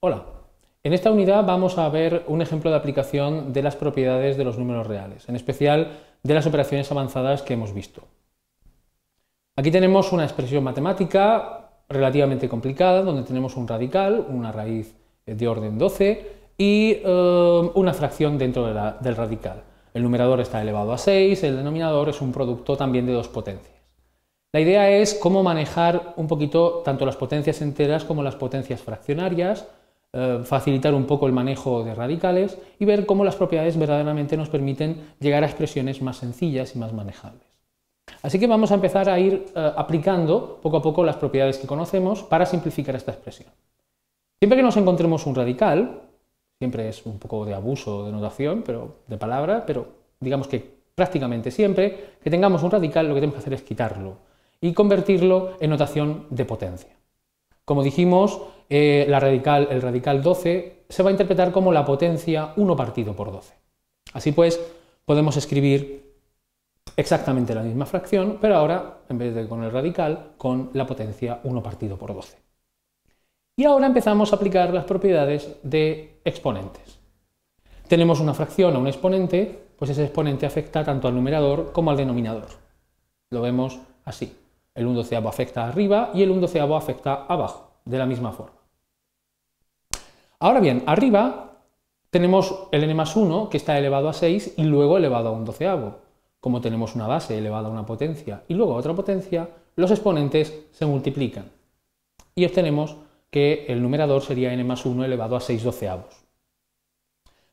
Hola, en esta unidad vamos a ver un ejemplo de aplicación de las propiedades de los números reales, en especial de las operaciones avanzadas que hemos visto. Aquí tenemos una expresión matemática relativamente complicada, donde tenemos un radical, una raíz de orden 12 y eh, una fracción dentro del radical. El numerador está elevado a 6, el denominador es un producto también de dos potencias. La idea es cómo manejar un poquito tanto las potencias enteras como las potencias fraccionarias, eh, facilitar un poco el manejo de radicales y ver cómo las propiedades verdaderamente nos permiten llegar a expresiones más sencillas y más manejables. Así que vamos a empezar a ir eh, aplicando poco a poco las propiedades que conocemos para simplificar esta expresión. Siempre que nos encontremos un radical, siempre es un poco de abuso de notación, pero de palabra, pero digamos que prácticamente siempre que tengamos un radical lo que tenemos que hacer es quitarlo y convertirlo en notación de potencia. Como dijimos, eh, el radical 12 se va a interpretar como la potencia 1 partido por 12. Así pues, podemos escribir exactamente la misma fracción, pero ahora, en vez de con el radical, con la potencia 1 partido por 12. Y ahora empezamos a aplicar las propiedades de exponentes. Tenemos una fracción a un exponente, pues ese exponente afecta tanto al numerador como al denominador. Lo vemos así. El 1 doceavo afecta arriba y el 1 doceavo afecta abajo de la misma forma. Ahora bien, arriba tenemos el n más 1 que está elevado a 6 y luego elevado a un doceavo. Como tenemos una base elevada a una potencia y luego a otra potencia, los exponentes se multiplican y obtenemos que el numerador sería n más 1 elevado a 6 doceavos.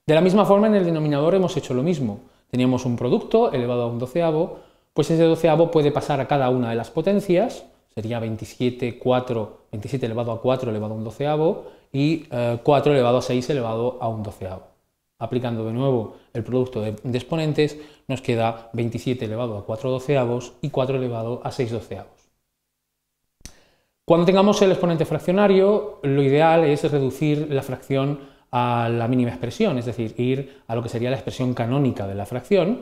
De la misma forma, en el denominador hemos hecho lo mismo. Teníamos un producto elevado a un doceavo, pues ese doceavo puede pasar a cada una de las potencias sería 27, 4, 27 elevado a 4 elevado a un doceavo y 4 eh, elevado a 6 elevado a un doceavo. Aplicando de nuevo el producto de, exponentes nos queda 27 elevado a 4 doceavos y 4 elevado a 6 doceavos. Cuando tengamos el exponente fraccionario, lo ideal es reducir la fracción a la mínima expresión, es decir, ir a lo que sería la expresión canónica de la fracción,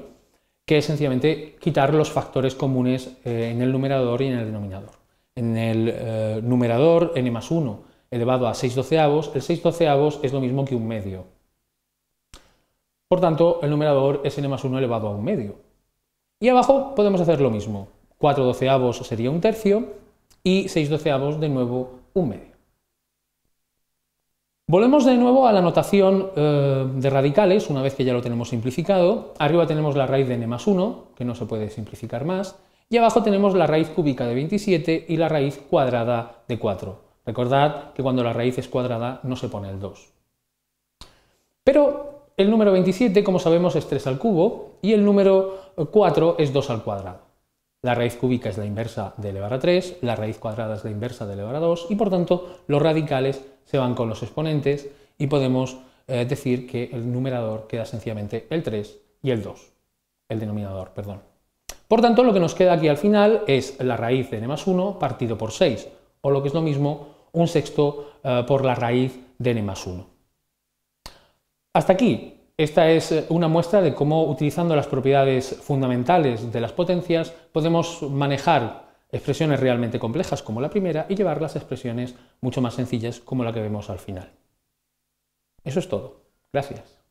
que es sencillamente quitar los factores comunes eh, en el numerador y en el denominador. En el eh, numerador, n más 1 elevado a 6 doceavos, el 6 doceavos es lo mismo que un medio. Por tanto, el numerador es n más 1 elevado a un medio. Y abajo podemos hacer lo mismo. 4 doceavos sería un tercio y 6 doceavos de nuevo un medio. Volvemos de nuevo a la notación eh, de radicales, una vez que ya lo tenemos simplificado. Arriba tenemos la raíz de n más 1, que no se puede simplificar más. Y abajo tenemos la raíz cúbica de 27 y la raíz cuadrada de 4. Recordad que cuando la raíz es cuadrada no se pone el 2. Pero el número 27, como sabemos, es 3 al cubo y el número 4 es 2 al cuadrado. La raíz cúbica es la inversa de elevar a 3, la raíz cuadrada es la inversa de elevar a 2 y por tanto los radicales se van con los exponentes y podemos eh, decir que el numerador queda sencillamente el 3 y el 2, el denominador, perdón. Por tanto, lo que nos queda aquí al final es la raíz de n más 1 partido por 6, o lo que es lo mismo, un sexto eh, por la raíz de n más 1. Hasta aquí, esta es eh, una muestra de cómo utilizando las propiedades fundamentales de las potencias podemos manejar expresiones realmente complejas como la primera y llevarlas a expresiones mucho más sencillas como la que vemos al final. Eso es todo. Gracias.